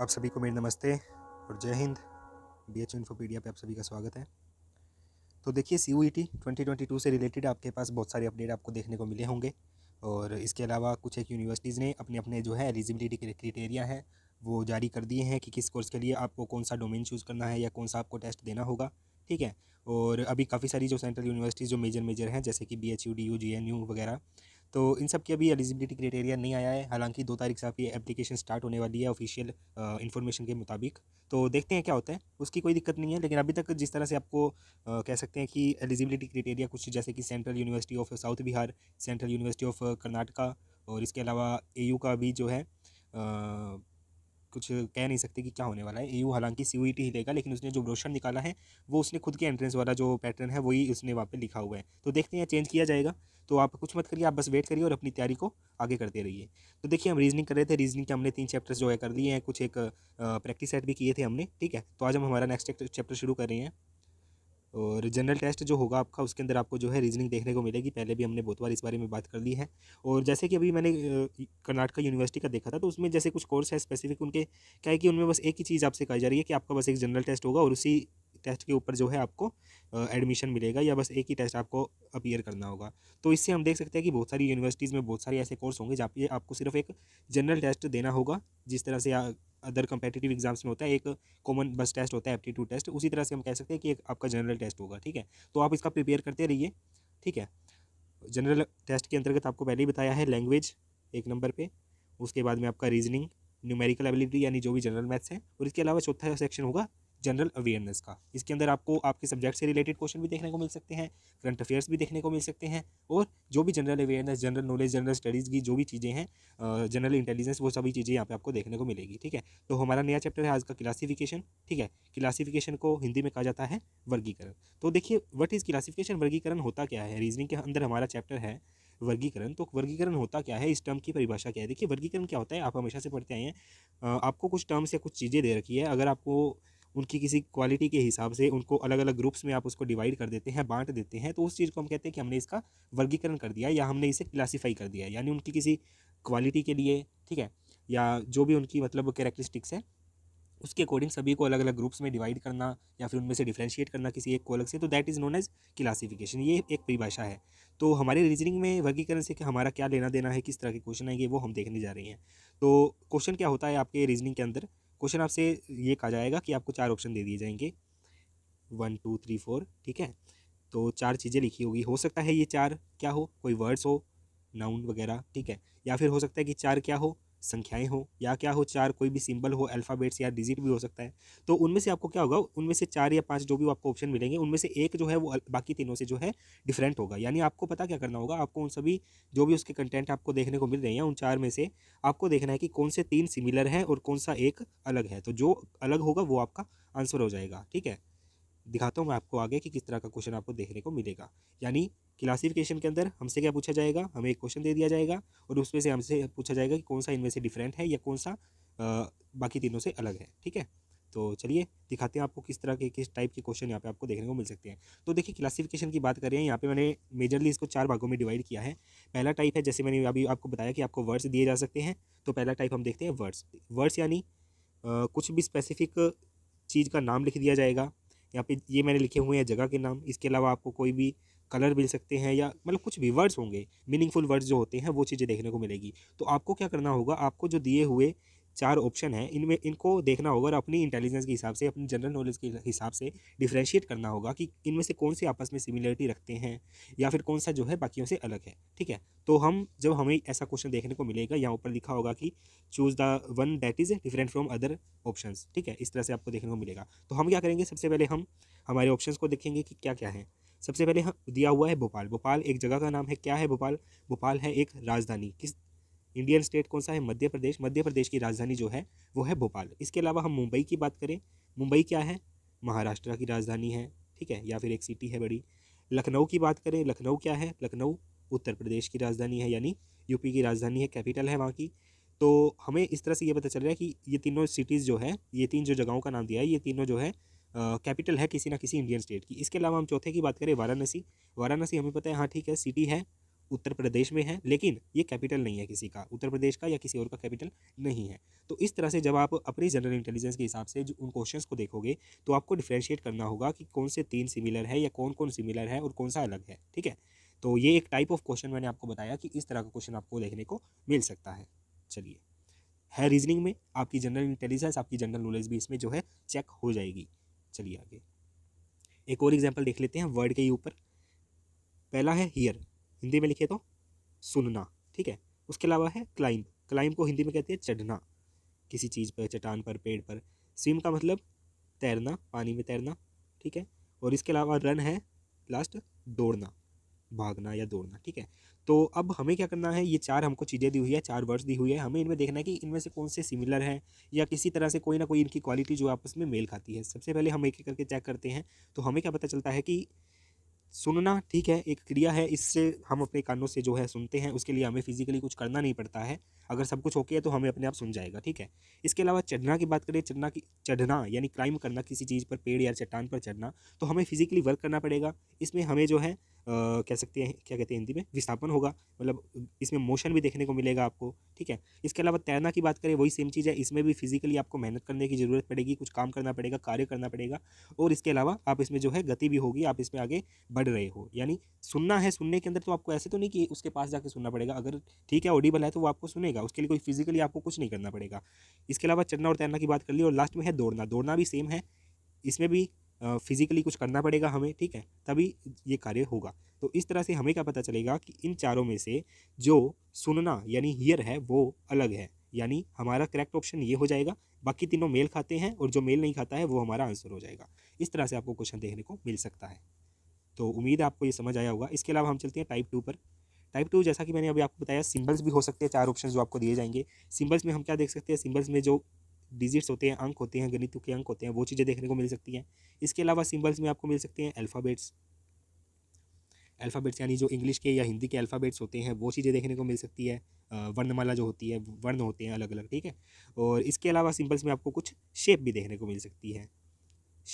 आप सभी को मेरे नमस्ते और जय हिंद बी एच इन्फोपीडिया पर आप सभी का स्वागत है तो देखिए C U T twenty twenty two से रिलेटेड आपके पास बहुत सारे अपडेट आपको देखने को मिले होंगे और इसके अलावा कुछ एक यूनिवर्सिटीज़ ने अपने अपने जो है एलिजिबिलिटी के क्रिटेरिया है वो जारी कर दिए हैं कि किस कोर्स के लिए आपको कौन सा डोमेन चूज़ करना है या कौन सा आपको टेस्ट देना होगा ठीक है और अभी काफ़ी सारी जो सेंट्रल यूनिवर्सिटीज़ जो मेजर मेजर हैं जैसे कि B H U D U J N U वगैरह तो इन सब की अभी एलिजिबिलिटी क्राइटेरिया नहीं आया है हालांकि दो तारीख से आपकी एप्लीकेशन स्टार्ट होने वाली है ऑफिशियल इन्फॉर्मेशन के मुताबिक तो देखते हैं क्या होता है उसकी कोई दिक्कत नहीं है लेकिन अभी तक जिस तरह से आपको आ, कह सकते हैं कि एलिजिबिलिटी क्राइटेरिया कुछ जैसे कि central university of south Bihar central university of Karnataka और इसके अलावा ए का भी जो है कुछ कह नहीं सकते कि क्या होने वाला है ए हालांकि सी e ही लेगा लेकिन उसने जो ब्रोशर निकाला है वो उसने खुद के एंट्रेंस वाला जो पैटर्न है वही उसने वहाँ पर लिखा हुआ है तो देखते हैं चेंज किया जाएगा तो आप कुछ मत करिए आप बस वेट करिए और अपनी तैयारी को आगे करते रहिए तो देखिए हम रीजनिंग कर रहे थे रीजनिंग के हमने तीन चैप्टर्स जो है कर लिए हैं कुछ एक प्रैक्टिस सेट भी किए थे हमने ठीक है तो आज हम हमारा नेक्स्ट चैप्टर शुरू कर रहे हैं और जनरल टेस्ट जो होगा आपका उसके अंदर आपको जो है रीजनिंग देखने को मिलेगी पहले भी हमने बहुत बार इस बारे में बात कर ली है और जैसे कि अभी मैंने कर्नाटका यूनिवर्सिटी का देखा था तो उसमें जैसे कुछ कोर्स है स्पेसिफिक उनके क्या है कि उनमें बस एक ही चीज़ आपसे कही जा रही है कि आपका बस एक जनरल टेस्ट होगा और उसी टेस्ट के ऊपर जो है आपको एडमिशन मिलेगा या बस एक ही टेस्ट आपको अपीयर करना होगा तो इससे हम देख सकते हैं कि बहुत सारी यूनिवर्सिटीज़ में बहुत सारे ऐसे कोर्स होंगे जहाँ पे आपको सिर्फ एक जनरल टेस्ट देना होगा जिस तरह से अदर कम्पिटेटिव एग्जाम्स में होता है एक कॉमन बस टेस्ट होता है एप्टीट्यूड टेस्ट उसी तरह से हम कह सकते हैं कि एक आपका जनरल टेस्ट होगा ठीक है तो आप इसका प्रिपेयर करते रहिए ठीक है जनरल टेस्ट के अंतर्गत आपको पहले ही बताया है लैंग्वेज एक नंबर पे उसके बाद में आपका रीजनिंग न्यूमेरिकल एबिलिटी यानी जो भी जनरल मैथ्स है और इसके अलावा चौथा सेक्शन होगा जनरल अवेयरनेस का इसके अंदर आपको आपके सब्जेक्ट से रिलेटेड क्वेश्चन भी देखने को मिल सकते हैं करंट अफेयर्स भी देखने को मिल सकते हैं और जो भी general awareness general knowledge general studies की जो भी चीज़ें हैं जनरल इंटेलिजेंस वो सभी चीज़ें यहाँ पे आपको देखने को मिलेगी ठीक है तो हमारा नया चैप्टर है आज का क्लासीफिकेशन ठीक है क्लासीफिकेशन को हिंदी में कहा जाता है वर्गीकरण तो देखिए वट इज़ क्लासीफिकेशन वर्गीकरण होता क्या है रीजनिंग के अंदर हमारा चैप्टर है वर्गीकरण तो वर्गीकरण होता क्या है इस टर्म की परिभाषा क्या है देखिए वर्गीकरण क्या होता है आप हमेशा से पढ़ते आए हैं आपको कुछ टर्म्स या कुछ चीज़ें दे रखी है अगर आपको उनकी किसी क्वालिटी के हिसाब से उनको अलग अलग ग्रुप्स में आप उसको डिवाइड कर देते हैं बांट देते हैं तो उस चीज़ को हम कहते हैं कि हमने इसका वर्गीकरण कर दिया या हमने इसे क्लासीफाई कर दिया यानी उनकी किसी क्वालिटी के लिए ठीक है या जो भी उनकी मतलब कैरेक्टरिस्टिक्स है उसके अकॉर्डिंग सभी को अलग अलग ग्रुप्स में डिवाइड करना या फिर उनमें से डिफ्रेंशिएट करना किसी एक को अलग से तो that is known as classification ये एक परिभाषा है तो हमारे रीजनिंग में वर्गीकरण से कि हमारा क्या लेना देना है किस तरह के क्वेश्चन आएंगे वो हम देखने जा रहे हैं तो क्वेश्चन क्या होता है आपके रीजनिंग के अंदर क्वेश्चन आपसे ये कहा जाएगा कि आपको चार ऑप्शन दे दिए जाएंगे वन टू थ्री फोर ठीक है तो चार चीज़ें लिखी होगी हो सकता है ये चार क्या हो कोई वर्ड्स हो नाउन वगैरह ठीक है या फिर हो सकता है कि चार क्या हो संख्याएं हो या क्या हो चार कोई भी सिंबल हो अल्फ़ाबेट्स या डिजिट भी हो सकता है तो उनमें से आपको क्या होगा उनमें से चार या पाँच जो भी आपको ऑप्शन मिलेंगे उनमें से एक जो है वो बाकी तीनों से जो है डिफरेंट होगा यानी आपको पता क्या करना होगा आपको उन सभी जो भी उसके कंटेंट आपको देखने को मिल रहे हैं उन चार में से आपको देखना है कि कौन से तीन सिमिलर हैं और कौन सा एक अलग है तो जो अलग होगा वो आपका आंसर हो जाएगा ठीक है दिखाता हूँ मैं आपको आगे कि किस तरह का क्वेश्चन आपको देखने को मिलेगा यानी क्लासिफिकेशन के अंदर हमसे क्या पूछा जाएगा हमें एक क्वेश्चन दे दिया जाएगा और उसमें से हमसे पूछा जाएगा कि कौन सा इनमें से डिफरेंट है या कौन सा आ, बाकी तीनों से अलग है ठीक है तो चलिए दिखाते हैं आपको किस तरह के किस टाइप के क्वेश्चन यहाँ पे आपको देखने को मिल सकते हैं तो देखिए क्लासिफिकेशन की बात करें यहाँ पे मैंने मेजरली इसको चार भागों में डिवाइड किया है पहला टाइप है जैसे मैंने अभी आपको बताया कि आपको वर्ड्स दिए जा सकते हैं तो पहला टाइप हम देखते हैं वर्ड्स वर्ड्स यानी कुछ भी स्पेसिफिक चीज़ का नाम लिख दिया जाएगा यहाँ पे ये मैंने लिखे हुए हैं जगह के नाम इसके अलावा आपको कोई भी कलर मिल सकते हैं या मतलब कुछ भी वर्ड्स होंगे मीनिंगफुल वर्ड्स जो होते हैं वो चीज़ें देखने को मिलेगी तो आपको क्या करना होगा आपको जो दिए हुए चार ऑप्शन है इनमें इनको देखना होगा और अपनी इंटेलिजेंस के हिसाब से अपनी जनरल नॉलेज के हिसाब से डिफ्रेंशिएट करना होगा कि इनमें से कौन से आपस में सिमिलरिटी रखते हैं या फिर कौन सा जो है बाकियों से अलग है ठीक है तो हम जब हमें ऐसा क्वेश्चन देखने को मिलेगा यहाँ ऊपर लिखा होगा कि choose the one that is different from other option ठीक है इस तरह से आपको देखने को मिलेगा तो हम क्या करेंगे सबसे पहले हम हमारे ऑप्शन को देखेंगे कि क्या क्या है सबसे पहले दिया हुआ है भोपाल भोपाल एक जगह का नाम है क्या है भोपाल भोपाल है एक राजधानी किस इंडियन स्टेट कौन सा है मध्य प्रदेश मध्य प्रदेश की राजधानी जो है वो है भोपाल इसके अलावा हम मुंबई की बात करें मुंबई क्या है महाराष्ट्र की राजधानी है ठीक है या फिर एक सिटी है बड़ी लखनऊ की बात करें लखनऊ क्या है लखनऊ उत्तर प्रदेश की राजधानी है यानी यूपी की राजधानी है कैपिटल है वहाँ की तो हमें इस तरह से ये पता चल रहा है कि ये तीनों सिटीज़ जो है ये तीन जो जगहों का नाम दिया है ये तीनों जो है कैपिटल है किसी ना किसी इंडियन स्टेट की इसके अलावा हम चौथे की बात करें वाराणसी वाराणसी हमें पता है हाँ ठीक है सिटी है उत्तर प्रदेश में है लेकिन ये कैपिटल नहीं है किसी का उत्तर प्रदेश का या किसी और का कैपिटल नहीं है तो इस तरह से जब आप अपनी जनरल इंटेलिजेंस के हिसाब से उन क्वेश्चन को देखोगे तो आपको डिफ्रेंशिएट करना होगा कि कौन से तीन सिमिलर है या कौन कौन सिमिलर है और कौन सा अलग है ठीक है तो ये एक टाइप ऑफ क्वेश्चन मैंने आपको बताया कि इस तरह का क्वेश्चन आपको देखने को मिल सकता है चलिए है रीजनिंग में आपकी जनरल इंटेलिजेंस आपकी जनरल नॉलेज भी इसमें जो है चेक हो जाएगी चलिए आगे एक और एग्जाम्पल देख लेते हैं वर्ड के ऊपर पहला है हियर हिंदी में लिखे तो सुनना ठीक है उसके अलावा है क्लाइम क्लाइम को हिंदी में कहते हैं चढ़ना किसी चीज़ पर चट्टान पर पेड़ पर स्विम का मतलब तैरना पानी में तैरना ठीक है और इसके अलावा रन है लास्ट दौड़ना भागना या दौड़ना ठीक है तो अब हमें क्या करना है ये चार हमको चीज़ें दी हुई है चार वर्ड्स दी हुई है हमें इनमें देखना है कि इनमें से कौन से सिमिलर हैं या किसी तरह से कोई ना कोई इनकी क्वालिटी जो आपस में मेल खाती है सबसे पहले हम एक एक करके चेक करते हैं तो हमें क्या पता चलता है कि सुनना ठीक है एक क्रिया है इससे हम अपने कानों से जो है सुनते हैं उसके लिए हमें फिजिकली कुछ करना नहीं पड़ता है अगर सब कुछ ओके है तो हमें अपने आप सुन जाएगा ठीक है इसके अलावा चढ़ना की बात करें चढ़ना की चढ़ना यानी क्राइम करना किसी चीज़ पर पेड़ या चट्टान पर चढ़ना तो हमें फिजिकली वर्क करना पड़ेगा इसमें हमें जो है कह सकते हैं क्या कहते हैं हिंदी में विस्थापन होगा मतलब इसमें मोशन भी देखने को मिलेगा आपको ठीक है इसके अलावा तैरना की बात करें वही सेम चीज़ है इसमें भी फिजिकली आपको मेहनत करने की ज़रूरत पड़ेगी कुछ काम करना पड़ेगा कार्य करना पड़ेगा और इसके अलावा आप इसमें जो है गति भी होगी आप इसमें आगे बढ़ रहे हो यानी सुनना है सुनने के अंदर तो आपको ऐसे तो नहीं कि उसके पास जाकर सुनना पड़ेगा अगर ठीक है ऑडिबल है तो वो आपको सुनेगा उसके लिए कोई फिजिकली आपको कुछ नहीं करना पड़ेगा इसके अलावा चढ़ना और तैरना की बात कर ली और लास्ट में है दौड़ना दौड़ना भी सेम है इसमें भी फिज़िकली कुछ करना पड़ेगा हमें ठीक है तभी ये कार्य होगा तो इस तरह से हमें क्या पता चलेगा कि इन चारों में से जो सुनना यानी हियर है वो अलग है यानी हमारा करेक्ट ऑप्शन ये हो जाएगा बाकी तीनों मेल खाते हैं और जो मेल नहीं खाता है वो हमारा आंसर हो जाएगा इस तरह से आपको क्वेश्चन देखने को मिल सकता है तो उम्मीद है आपको ये समझ आया होगा इसके अलावा हम चलते हैं टाइप टू पर टाइप टू जैसा कि मैंने अभी आपको बताया सिंबल्स भी हो सकते हैं चार ऑप्शन जो आपको दिए जाएंगे सिंबल्स में हम क्या देख सकते हैं सिंबल्स में जो डिजिट्स होते हैं अंक होते हैं गणितों के अंक होते हैं वो चीज़ें देखने को मिल सकती हैं इसके अलावा सिम्बल्स में आपको मिल सकते हैं अल्फ़ाबेट्स अल्फ़ाबेट्स यानी जो इंग्लिश के या हिंदी के अल्फ़ाबेट्स होते हैं वो चीज़ें देखने को मिल सकती है वर्णमाला जो होती है वर्ण होते हैं अलग अलग ठीक है और इसके अलावा सिम्बल्स में आपको कुछ शेप भी देखने को मिल सकती है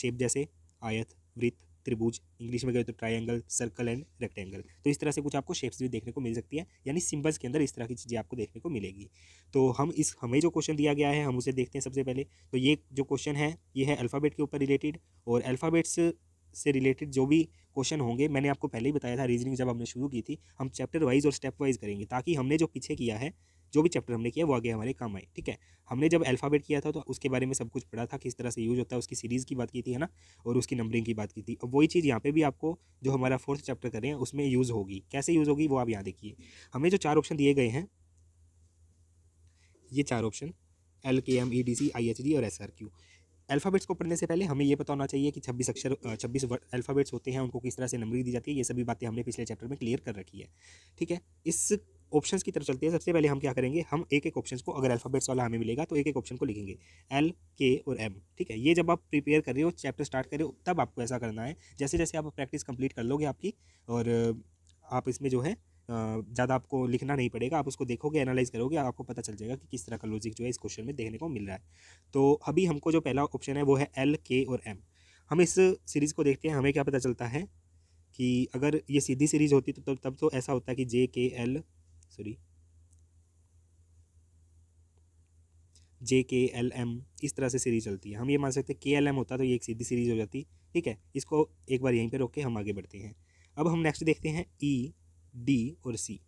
शेप जैसे आयत वृत्त त्रिभुज इंग्लिश में गए तो ट्राइंगल सर्कल एंड रेक्टेंगल तो इस तरह से कुछ आपको शेप्स भी देखने को मिल सकती है यानी सिंबल्स के अंदर इस तरह की चीज़ें आपको देखने को मिलेगी तो हम इस हमें जो क्वेश्चन दिया गया है हम उसे देखते हैं सबसे पहले तो ये जो क्वेश्चन है ये है अल्फ़ाबेट के ऊपर रिलेटेड और अल्फ़ाबेट्स से रिलेटेड जो भी क्वेश्चन होंगे मैंने आपको पहले ही बताया था रीजनिंग जब हमने शुरू की थी हम चैप्टर वाइज और स्टेप वाइज करेंगे ताकि हमने जो पीछे किया है जो भी चैप्टर हमने किया वो आगे हमारे काम आए ठीक है हमने जब अल्फ़ाबेट किया था तो उसके बारे में सब कुछ पढ़ा था किस तरह से यूज़ होता है उसकी सीरीज़ की बात की थी है ना और उसकी नंबरिंग की बात की थी और वही चीज़ यहाँ पे भी आपको जो हमारा फोर्थ चैप्टर कर रहे हैं उसमें यूज़ होगी कैसे यूज़ होगी वो आप यहाँ देखिए हमें जो चार ऑप्शन दिए गए हैं ये चार option L K M E D C I H D और एस आर क्यू अल्फ़ाबेट्स को पढ़ने से पहले हमें ये पता होना चाहिए कि छब्बीस अक्षर छब्बीस अल्फ़ाबेट्स होते हैं उनको किस तरह से नंबरिंग दी जाती है ये सभी बातें हमने पिछले चैप्टर में क्लियर कर रखी है ठीक है इस ऑप्शंस की तरफ चलते हैं सबसे पहले हम क्या करेंगे हम एक एक ऑप्शन को अगर अल्फ़ाबेट्स वाला हमें मिलेगा तो एक एक ऑप्शन को लिखेंगे एल के और एम ठीक है ये जब आप प्रिपेयर कर रहे हो चैप्टर स्टार्ट कर रहे हो तब आपको ऐसा करना है जैसे जैसे आप प्रैक्टिस कंप्लीट कर लोगे आपकी और आप इसमें जो है ज़्यादा आपको लिखना नहीं पड़ेगा आप उसको देखोगे एनालाइज करोगे आपको पता चल जाएगा कि किस तरह का लॉजिक जो है इस क्वेश्चन में देखने को मिल रहा है तो अभी हमको जो पहला ऑप्शन है वो है एल के और एम हम इस सीरीज़ को देखते हैं हमें क्या पता चलता है कि अगर ये सीधी सीरीज़ होती तो तब तो ऐसा होता कि जे के एल सॉरी जे के एल एम इस तरह से सीरीज चलती है हम ये मान सकते हैं के एल एम होता तो ये एक सीधी सीरीज हो जाती ठीक है इसको एक बार यहीं पे रोक के हम आगे बढ़ते हैं अब हम नेक्स्ट देखते हैं ई e, डी और सी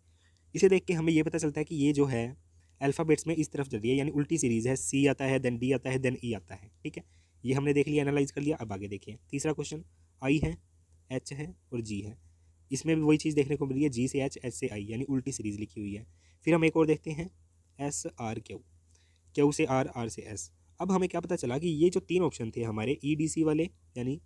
इसे देख के हमें ये पता चलता है कि ये जो है अल्फ़ाबेट्स में इस तरफ चल रही है यानी उल्टी सीरीज़ है सी आता है देन डी आता है देन ई e आता है ठीक है ये हमने देख लिया एनालाइज कर लिया अब आगे देखिए तीसरा क्वेश्चन आई है एच है और जी है इसमें भी वही चीज़ देखने को मिली है जी से एच एस से आई यानी उल्टी सीरीज़ लिखी हुई है फिर हम एक और देखते हैं एस आर क्यू क्यू से आर आर से एस अब हमें क्या पता चला कि ये जो तीन ऑप्शन थे हमारे ई डी सी वाले यानी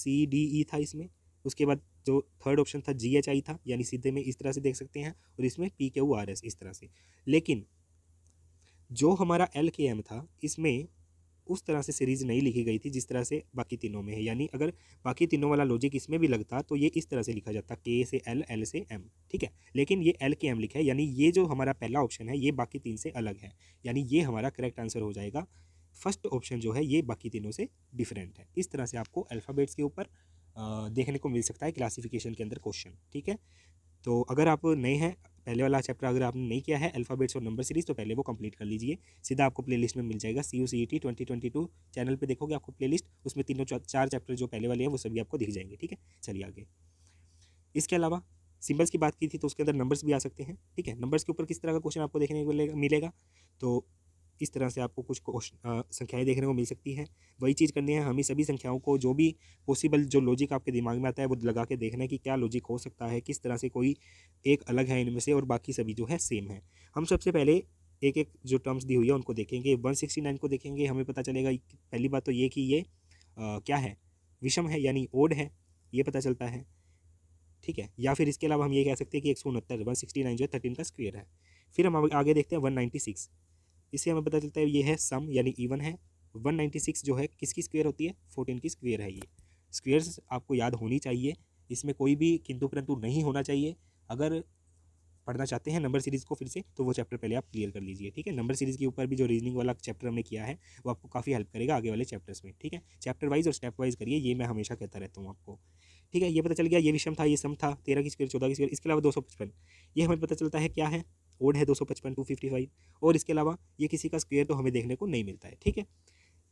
सी डी ई था इसमें उसके बाद जो थर्ड ऑप्शन था जी एच आई था यानी सीधे में इस तरह से देख सकते हैं और इसमें पी क्यू आर एस इस तरह से लेकिन जो हमारा एल के एम था इसमें उस तरह से सीरीज़ नहीं लिखी गई थी जिस तरह से बाकी तीनों में है यानी अगर बाकी तीनों वाला लॉजिक इसमें भी लगता तो ये इस तरह से लिखा जाता के से एल एल से एम ठीक है लेकिन ये एल के एम लिखा है यानी ये जो हमारा पहला ऑप्शन है ये बाकी तीन से अलग है यानी ये हमारा करेक्ट आंसर हो जाएगा फर्स्ट ऑप्शन जो है ये बाकी तीनों से डिफरेंट है इस तरह से आपको अल्फ़ाबेट्स के ऊपर देखने को मिल सकता है क्लासिफिकेशन के अंदर क्वेश्चन ठीक है तो अगर आप नए हैं पहले वाला चैप्टर अगर आपने नहीं किया है अल्फाबेट्स और नंबर सीरीज तो पहले वो कंप्लीट कर लीजिए सीधा आपको प्लेलिस्ट में मिल जाएगा C U C T twenty twenty two channel पर देखोगे आपको प्लेलिस्ट उसमें तीनों चार चैप्टर जो पहले वाले हैं वो सभी आपको दिख जाएंगे ठीक है चलिए आगे इसके अलावा सिंबल्स की बात की थी तो उसके अंदर नंबर्स भी आ सकते हैं ठीक है नंबर्स के ऊपर किस तरह का क्वेश्चन आपको देखने को मिलेगा तो इस तरह से आपको कुछ संख्याएं देखने को मिल सकती हैं वही चीज़ करनी है हमें सभी संख्याओं को जो भी पॉसिबल जो लॉजिक आपके दिमाग में आता है वो लगा के देखना है कि क्या लॉजिक हो सकता है किस तरह से कोई एक अलग है इनमें से और बाकी सभी जो है सेम है हम सबसे पहले एक एक जो टर्म्स दी हुई है उनको देखेंगे वन सिक्सटी नाइन को देखेंगे हमें पता चलेगा पहली बात तो ये कि ये आ, क्या है विषम है यानी ओड है ये पता चलता है ठीक है या फिर इसके अलावा हम ये कह सकते हैं कि एक सौ उनहत्तर वन सिक्सटी नाइन जो है थर्टीन का स्क्वेयर है फिर हम आगे देखते हैं वन नाइन्टी सिक्स इससे हमें पता चलता है ये है सम यानी इवन है 196 जो है किसकी स्क्वेयर होती है 14 की स्क्वेयर है ये स्क्वेयर्स आपको याद होनी चाहिए इसमें कोई भी किंतु परंतु नहीं होना चाहिए अगर पढ़ना चाहते हैं नंबर सीरीज़ को फिर से तो वो चैप्टर पहले आप क्लियर कर लीजिए ठीक है नंबर सीरीज़ के ऊपर भी जो रीजनिंग वाला चैप्टर हमने किया है वो आपको काफ़ी हेल्प करेगा आगे वाले चैप्टर्स में ठीक है चैप्टर वाइज और स्टेप वाइज करिए ये मैं हमेशा कहता रहता हूँ आपको ठीक है ये पता चल गया ये विषम था ये सम था तेरह की स्क्वेयर चौदह की स्क्वेयर इसके अलावा दो सौ पचपन ये हमें पता चलता है क्या है कोड है दो सौ पचपन टू फिफ्टी फाइव और इसके अलावा ये किसी का स्क्वेयर तो हमें देखने को नहीं मिलता है ठीक है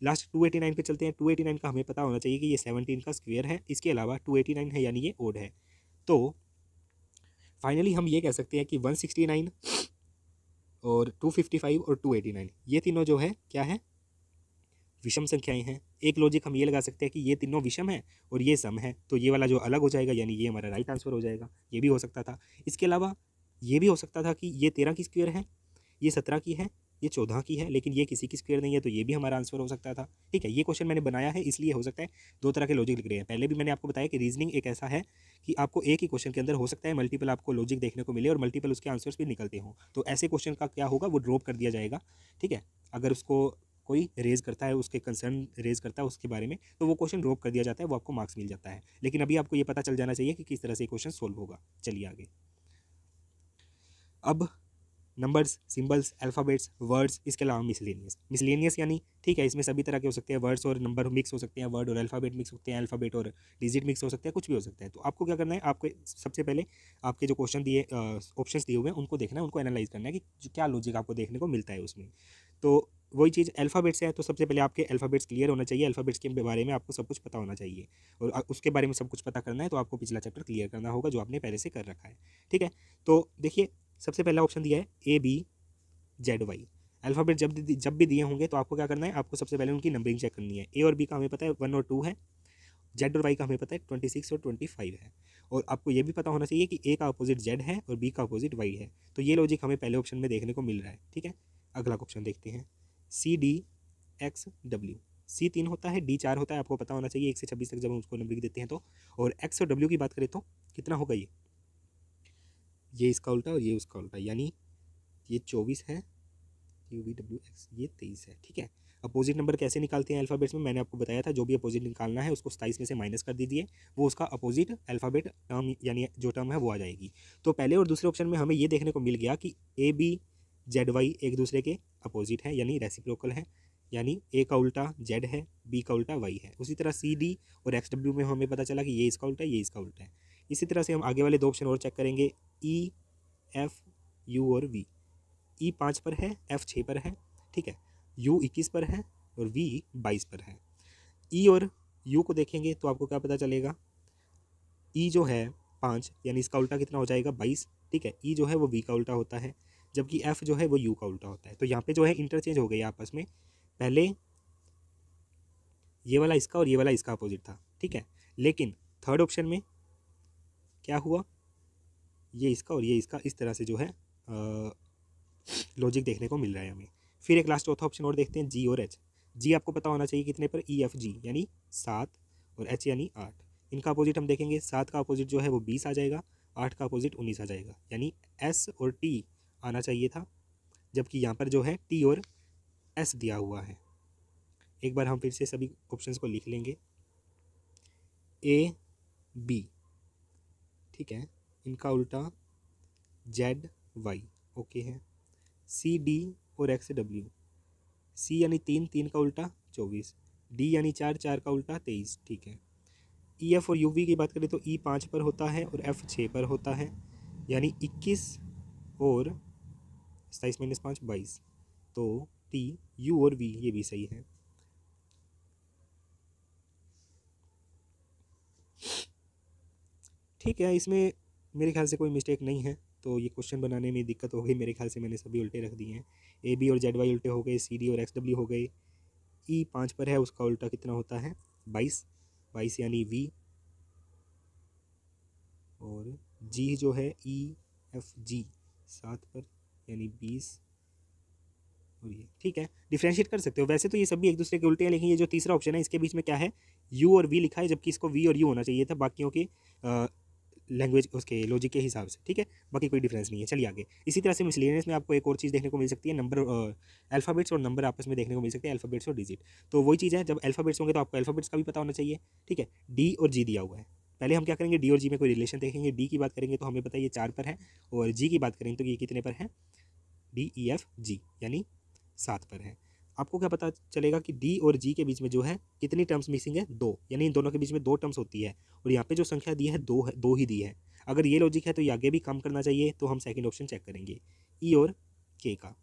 लास्ट टू एटी नाइन पे चलते हैं टू एटी नाइन का हमें पता होना चाहिए कि ये सेवनटीन का स्क्वेयर है इसके अलावा टू एटी नाइन है यानी ये ओड है तो फाइनली हम ये कह सकते हैं कि वन सिक्सटी नाइन और टू फिफ्टी फाइव और टू एटी नाइन ये तीनों जो है क्या है विषम संख्याएं हैं एक लॉजिक हम ये लगा सकते हैं कि ये तीनों विषम है और ये सम है तो ये वाला जो अलग हो जाएगा यानी ये हमारा राइट आंसर हो जाएगा ये भी हो सकता था इसके अलावा ये भी हो सकता था कि ये तेरह की स्क्वेयर है ये सत्रह की है ये चौदह की है लेकिन ये किसी की स्क्वेयर नहीं है तो ये भी हमारा आंसर हो सकता था ठीक है ये क्वेश्चन मैंने बनाया है इसलिए हो सकता है दो तरह के लॉजिक लिख रहे हैं पहले भी मैंने आपको बताया कि रीजनिंग एक ऐसा है कि आपको एक ही क्वेश्चन के अंदर हो सकता है मल्टीपल आपको लॉजिक देखने को मिले और मल्टीपल उसके आंसर्स भी निकलते हों तो ऐसे क्वेश्चन का क्या होगा वो ड्रॉप कर दिया जाएगा ठीक है अगर उसको कोई रेज़ करता है उसके कंसर्न रेज़ करता है उसके बारे में तो वो क्वेश्चन ड्रॉप कर दिया जाता है वो आपको मार्क्स मिल जाता है लेकिन अभी आपको ये पता चल जाना चाहिए कि किस तरह से क्वेश्चन सोल्व होगा चलिए आगे अब नंबर्स सिंबल्स अल्फ़ाबेट्स वर्ड्स इसके अलावा मिसलेनियस मिसलेनियस यानी ठीक है इसमें सभी तरह के हो सकते हैं वर्ड्स और नंबर मिक्स हो सकते हैं वर्ड और अल्फ़ाबेट मिक्स होते हैं अल्फ़ाबेट और डिजिट मिक्स हो सकते हैं कुछ भी हो सकता है तो आपको क्या करना है आपको सबसे पहले आपके जो क्वेश्चन दिए ऑप्शन दिए हुए हैं उनको देखना है उनको एनालाइज करना है कि क्या लॉजिक आपको देखने को मिलता है उसमें तो वही चीज़ अल्फ़ाबेट्स है तो सबसे पहले आपके अल्फ़ाबेट्स क्लियर होना चाहिए अल्फ़ाबेट्स के बारे में आपको सब कुछ पता होना चाहिए और उसके बारे में सब कुछ पता करना है तो आपको पिछला चैप्टर क्लियर करना होगा जो आपने पहले से कर रखा है ठीक है तो देखिए सबसे पहला ऑप्शन दिया है A B Z Y alphabet जब जब भी दिए होंगे तो आपको क्या करना है आपको सबसे पहले उनकी नंबरिंग चेक करनी है ए और बी का हमें पता है वन और टू है जेड और वाई का हमें पता है ट्वेंटी सिक्स और ट्वेंटी फाइव है और आपको ये भी पता होना चाहिए कि ए का अपोजिट जेड है और बी का अपोजिट वाई है तो ये लॉजिक हमें पहले ऑप्शन में देखने को मिल रहा है ठीक है अगला क्वेश्चन देखते हैं C D X W C तीन होता है डी चार होता है आपको पता होना चाहिए एक से छब्बीस तक जब हम उसको नंबरिंग देते हैं तो और एक्स और डब्ल्यू की बात करें तो कितना होगा ये ये इसका उल्टा और ये उसका उल्टा यानी ये चौबीस है यू वी डब्ल्यू एक्स ये तेईस है ठीक है अपोजिट नंबर कैसे निकालते हैं अल्फ़ाबेट्स में मैंने आपको बताया था जो भी अपोजिट निकालना है उसको सताइस में से माइनस कर दीजिए वो उसका अपोजिट अल्फ़ाबेट टर्म यानी जो टर्म है वो आ जाएगी तो पहले और दूसरे ऑप्शन में हमें ये देखने को मिल गया कि ए बी जेड वाई एक दूसरे के अपोजिट है यानी रेसिप्रोकल है यानी ए का उल्टा जेड है बी का उल्टा वाई है उसी तरह सी डी और एक्स डब्ल्यू में हमें पता चला कि ये इसका उल्टा है ये इसका उल्टा है इसी तरह से हम आगे वाले दो ऑप्शन और चेक करेंगे ई एफ यू और वी ई e पाँच पर है एफ छः पर है ठीक है यू इक्कीस पर है और वी बाईस पर है ई e और यू को देखेंगे तो आपको क्या पता चलेगा ई e जो है पाँच यानी इसका उल्टा कितना हो जाएगा बाईस ठीक है ई जो है वो वी का उल्टा होता है जबकि एफ़ जो है वो यू का उल्टा होता है तो यहाँ पे जो है इंटरचेंज हो गई आपस में पहले ये वाला इसका और ये वाला इसका अपोजिट था ठीक है लेकिन थर्ड ऑप्शन में क्या हुआ ये इसका और ये इसका इस तरह से जो है लॉजिक देखने को मिल रहा है हमें फिर एक लास्ट चौथा ऑप्शन और देखते हैं जी और एच जी आपको पता होना चाहिए कितने पर ई एफ जी यानी सात और एच यानी आठ इनका अपोजिट हम देखेंगे सात का अपोजिट जो है वो बीस आ जाएगा आठ का अपोजिट उन्नीस आ जाएगा यानी एस और टी आना चाहिए था जबकि यहाँ पर जो है टी और एस दिया हुआ है एक बार हम फिर से सभी ऑप्शंस को लिख लेंगे ए बी ठीक है इनका उल्टा जेड वाई ओके है सी डी और एक्स डब्ल्यू सी यानी तीन तीन का उल्टा चौबीस डी यानी चार चार का उल्टा तेईस ठीक है ई e, एफ और यू वी की बात करें तो ई e पाँच पर होता है और एफ छः पर होता है यानी इक्कीस और सताईस माइनस पाँच बाईस तो टी यू और वी ये भी सही है ठीक है इसमें मेरे ख्याल से कोई मिस्टेक नहीं है तो ये क्वेश्चन बनाने में दिक्कत हो गई मेरे ख्याल से मैंने सभी उल्टे रख दिए हैं ए बी और जेड वाई उल्टे हो गए सी डी और एक्स डब्ल्यू हो गए ई e पाँच पर है उसका उल्टा कितना होता है बाईस बाईस यानी वी और जी जो है ई एफ जी सात पर यानी बीस और ये ठीक है डिफ्रेंशिएट कर सकते हो वैसे तो ये सभी एक दूसरे के उल्टे हैं लेकिन ये जो तीसरा ऑप्शन है इसके बीच में क्या है यू और वी लिखा है जबकि इसको वी और यू होना चाहिए था बाकियों के लैंग्वेज उसके लॉजिक के हिसाब से ठीक है बाकी कोई डिफरेंस नहीं है चलिए आगे इसी तरह से मिसलिनियस में आपको एक और चीज़ देखने को मिल सकती है नंबर अल्फ़ाबेट्स और नंबर आपस में देखने को मिल सकते हैं अल्फ़ाबेट्स और डिजिट तो वही चीज़ है जब अल्फ़ाबेट्स होंगे तो आपको अल्फ़ाबेट्स का भी पता होना चाहिए ठीक है डी और जी दिया हुआ है पहले हम क्या करेंगे डी और जी में कोई रिलेशन देखेंगे डी की बात करेंगे तो हमें पता ये चार पर है और जी की बात करेंगे तो ये कितने पर है डी ई एफ जी यानी सात पर है आपको क्या पता चलेगा कि डी और जी के बीच में जो है कितनी टर्म्स मिसिंग है दो यानी इन दोनों के बीच में दो टर्म्स होती है और यहाँ पे जो संख्या दी है दो है दो ही दी है अगर ये लॉजिक है तो ये आगे भी कम करना चाहिए तो हम सेकेंड ऑप्शन चेक करेंगे ई e और के का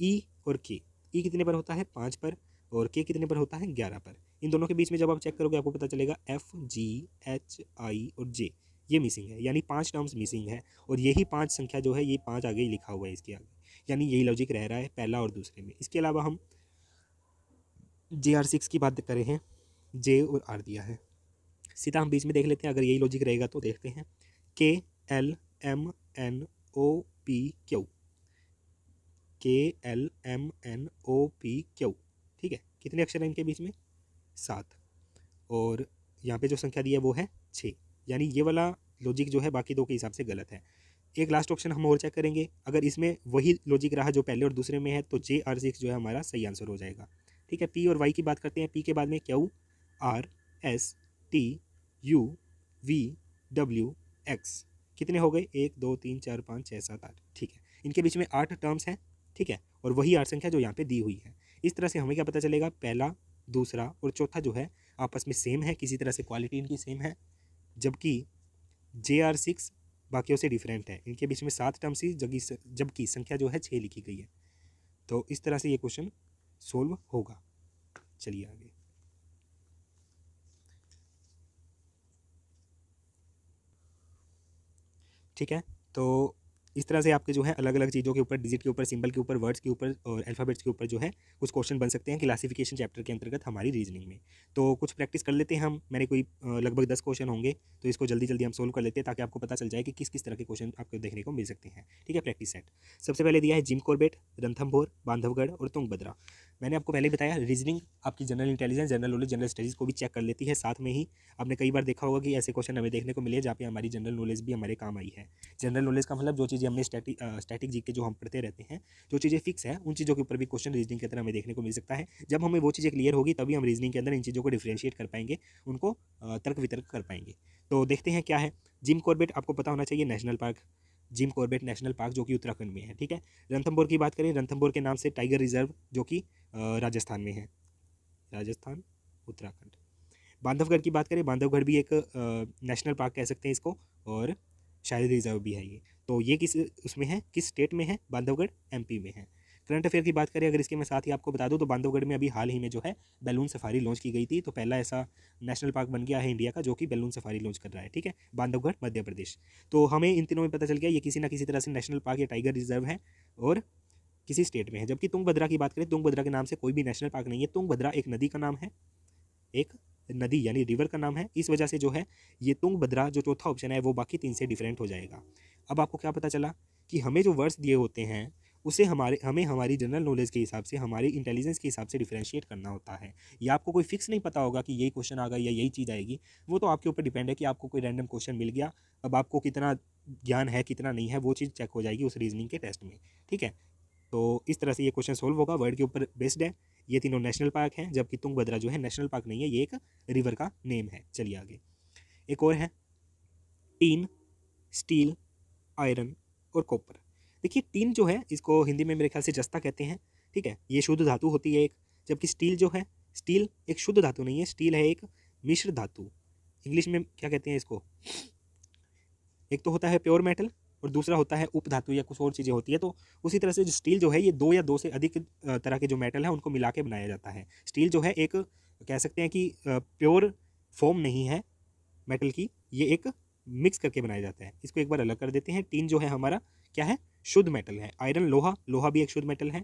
ई e और के ई e कितने पर होता है पाँच पर और के कितने पर होता है ग्यारह पर इन दोनों के बीच में जब आप चेक करोगे आपको पता चलेगा एफ जी एच आई और जे ये मिसिंग है यानी पाँच टर्म्स मिसिंग है और यही पाँच संख्या जो है ये पाँच आगे ही लिखा हुआ है इसके आगे यानी यही लॉजिक रह रहा है पहला और दूसरे में इसके अलावा हम जे आर सिक्स की बात करें हैं जे और आर दिया है सीधा हम बीच में देख लेते हैं अगर यही लॉजिक रहेगा तो देखते हैं के L M N O P Q के L M N O P Q ठीक है कितने अक्षर हैं इनके बीच में सात और यहाँ पे जो संख्या दी है वो है छः यानी ये वाला लॉजिक जो है बाकी दो के हिसाब से गलत है एक लास्ट ऑप्शन हम और चेक करेंगे अगर इसमें वही लॉजिक रहा जो पहले और दूसरे में है तो जे आर सिक्स जो है हमारा सही आंसर हो जाएगा ठीक है पी और वाई की बात करते हैं पी के बाद में Q R S T U V W X कितने हो गए एक दो तीन चार पाँच छः सात आठ ठीक है इनके बीच में आठ टर्म्स हैं ठीक है और वही आठ संख्या जो यहाँ पे दी हुई है इस तरह से हमें क्या पता चलेगा पहला दूसरा और चौथा जो है आपस में सेम है किसी तरह से क्वालिटी इनकी सेम है जबकि जे आर सिक्स बाकियों से डिफरेंट है इनके बीच में सात टर्म्स ही जबकि जबकि संख्या जो है छः लिखी गई है तो इस तरह से ये क्वेश्चन सोल्व होगा चलिए आगे ठीक है तो इस तरह से आपके जो है अलग अलग चीज़ों के ऊपर डिजिट के ऊपर सिंबल के ऊपर वर्ड्स के ऊपर और अल्फ़ाबेट्स के ऊपर जो है कुछ क्वेश्चन बन सकते हैं क्लासिफिकेशन चैप्टर के अंतर्गत हमारी रीजनिंग में तो कुछ प्रैक्टिस कर लेते हैं हम मैंने कोई लगभग दस क्वेश्चन होंगे तो इसको जल्दी जल्दी हम सोल्व कर लेते हैं ताकि आपको पता चल जाए कि किस किस तरह के क्वेश्चन आपको देखने को मिल सकते हैं ठीक है प्रैक्टिस सेट सबसे पहले दिया है जिम कॉर्बेट रंथम्भोर बांधवगढ़ और तुंगभद्रा मैंने आपको पहले बताया रीजनिंग आपकी general intelligence general knowledge general studies को भी चेक कर लेती है साथ में ही आपने कई बार देखा होगा कि ऐसे क्वेश्चन हमें देखने को मिले जहाँ पर हमारी जनरल नॉलेज भी हमारे काम आई है जनरल नॉलेज का मतलब जो चीज़ चीज़ें हमने स्टैटिक स्टैटिक जी के जो हम पढ़ते रहते हैं जो चीज़ें फिक्स है उन चीज़ों के ऊपर भी क्वेश्चन रीजनिंग के अंदर हमें देखने को मिल सकता है जब हमें वो चीज़ें क्लियर होगी तभी हम रीजनिंग के अंदर इन चीज़ों को डिफ्रेंशिएट कर पाएंगे उनको तर्क वितर्क कर पाएंगे तो देखते हैं क्या है जिम कॉर्बेट आपको पता होना चाहिए national park Jim Corbett national park जो कि उत्तराखंड में है ठीक है रंथमपुर की बात करें रंथमपुर के नाम से टाइगर रिजर्व जो कि राजस्थान में है राजस्थान उत्तराखंड बांधवगढ़ की बात करें बांधवगढ़ भी एक नेशनल पार्क कह सकते हैं इसको और शायद रिजर्व भी है ये तो ये किस उसमें है किस स्टेट में है बांधवगढ़ एमपी में है करंट अफेयर की बात करें अगर इसके मैं साथ ही आपको बता दूं तो बांधवगढ़ में अभी हाल ही में जो है बैलून सफारी लॉन्च की गई थी तो पहला ऐसा नेशनल पार्क बन गया है इंडिया का जो कि बैलून सफारी लॉन्च कर रहा है ठीक है बांधवगढ़ मध्य प्रदेश तो हमें इन तीनों में पता चल गया ये किसी ना किसी तरह से नेशनल पार्क या टाइगर रिजर्व है और किसी स्टेट में है जबकि तुंग की बात करें तुंग के नाम से कोई भी नेशनल पार्क नहीं है तुंग एक नदी का नाम है एक नदी यानी रिवर का नाम है इस वजह से जो है ये तुंग भद्रा जो चौथा ऑप्शन है वो बाकी तीन से डिफरेंट हो जाएगा अब आपको क्या पता चला कि हमें जो वर्ड्स दिए होते हैं उसे हमारे हमें हमारी जनरल नॉलेज के हिसाब से हमारी इंटेलिजेंस के हिसाब से डिफ्रेंशिएट करना होता है या आपको कोई फिक्स नहीं पता होगा कि यही क्वेश्चन आ गया या यही चीज़ आएगी वो तो आपके ऊपर डिपेंड है कि आपको कोई रैंडम क्वेश्चन मिल गया अब आपको कितना ज्ञान है कितना नहीं है वो चीज़ चेक हो जाएगी उस रीजनिंग के टेस्ट में ठीक है तो इस तरह से ये क्वेश्चन सोल्व होगा वर्ड के ऊपर बेस्ड है ये तीनों नेशनल पार्क हैं जबकि तुंगभद्रा जो है नेशनल पार्क नहीं है ये एक रिवर का नेम है चलिए आगे एक और है टीन स्टील आयरन और कॉपर देखिए टीन जो है इसको हिंदी में मेरे ख्याल से जस्ता कहते हैं ठीक है ये शुद्ध धातु होती है एक जबकि स्टील जो है स्टील एक शुद्ध धातु नहीं है स्टील है एक मिश्र धातु इंग्लिश में क्या कहते हैं इसको एक तो होता है प्योर मेटल और दूसरा होता है उप धातु या कुछ और चीज़ें होती है तो उसी तरह से जो स्टील जो है ये दो या दो से अधिक तरह के जो मेटल है उनको मिला के बनाया जाता है स्टील जो है एक कह सकते हैं कि प्योर फॉर्म नहीं है मेटल की ये एक मिक्स करके बनाया जाता है इसको एक बार अलग कर देते हैं टीन जो है हमारा क्या है शुद्ध मेटल है आयरन लोहा लोहा भी एक शुद्ध मेटल है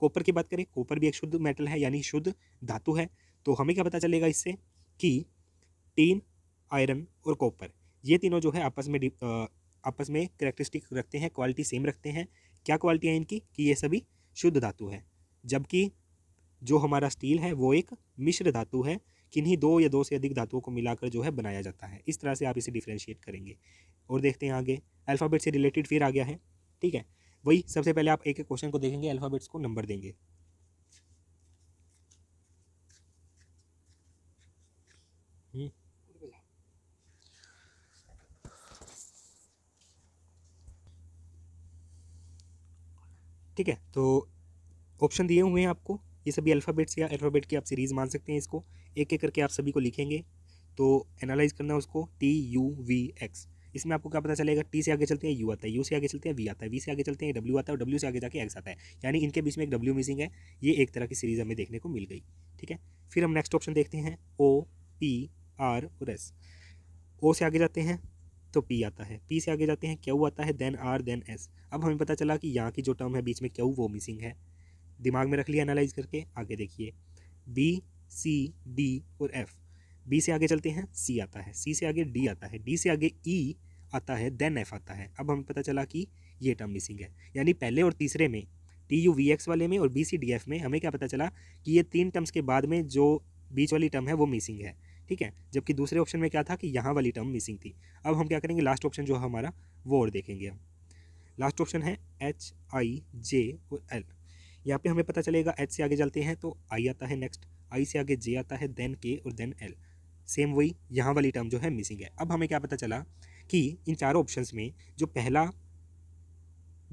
कॉपर की बात करें कॉपर भी एक शुद्ध मेटल है यानी शुद्ध धातु है तो हमें क्या पता चलेगा इससे कि टीन आयरन और कॉपर ये तीनों जो है आपस में आपस में करेक्टरिस्टिक रखते हैं क्वालिटी सेम रखते हैं क्या क्वालिटी है इनकी कि ये सभी शुद्ध धातु है जबकि जो हमारा स्टील है वो एक मिश्र धातु है किन्हीं दो या दो से अधिक धातुओं को मिलाकर जो है बनाया जाता है इस तरह से आप इसे डिफ्रेंशिएट करेंगे और देखते हैं आगे अल्फ़ाबेट से रिलेटेड फिर आ गया है ठीक है वही सबसे पहले आप एक एक क्वेश्चन को देखेंगे अल्फ़ाबेट्स को नंबर देंगे ठीक है तो ऑप्शन दिए हुए हैं आपको ये सभी अल्फ़ाबेट्स या अल्फ़ाबेट की आप सीरीज़ मान सकते हैं इसको एक एक करके आप सभी को लिखेंगे तो एनालाइज करना है उसको टी यू वी एक्स इसमें आपको क्या पता चलेगा टी से आगे चलते हैं यू आता है यू से आगे चलते हैं वी आता है वी से आगे चलते हैं डब्ल्यू आता है डब्ल्यू से आगे जाके एक्स आता है यानी इनके बीच में एक डब्ल्यू मिसिंग है ये एक तरह की सीरीज़ हमें देखने को मिल गई ठीक है फिर हम नेक्स्ट ऑप्शन देखते हैं ओ पी आर और एस ओ से आगे जाते हैं तो पी आता है पी से आगे जाते हैं क्यू आता है देन आर देन एस अब हमें पता चला कि यहाँ की जो टर्म है बीच में क्यू वो मिसिंग है दिमाग में रख लिया एनालाइज करके आगे देखिए बी सी डी और एफ बी से आगे चलते हैं सी आता है सी से आगे डी आता है डी से आगे ई e आता है देन एफ आता है अब हमें पता चला कि ये टर्म मिसिंग है यानी पहले और तीसरे में टी यू वी एक्स वाले में और बी सी डी एफ में हमें क्या पता चला कि ये तीन टर्म्स के बाद में जो बीच वाली टर्म है वो मिसिंग है ठीक है जबकि दूसरे ऑप्शन में क्या था कि यहाँ वाली टर्म मिसिंग थी अब हम क्या करेंगे लास्ट ऑप्शन जो है हमारा वो और देखेंगे हम लास्ट ऑप्शन है एच आई जे और एल यहाँ पे हमें पता चलेगा एच से आगे चलते हैं तो आई आता है नेक्स्ट आई से आगे जे आता है देन के और देन एल सेम वही यहाँ वाली टर्म जो है मिसिंग है अब हमें क्या पता चला कि इन चारों ऑप्शन में जो पहला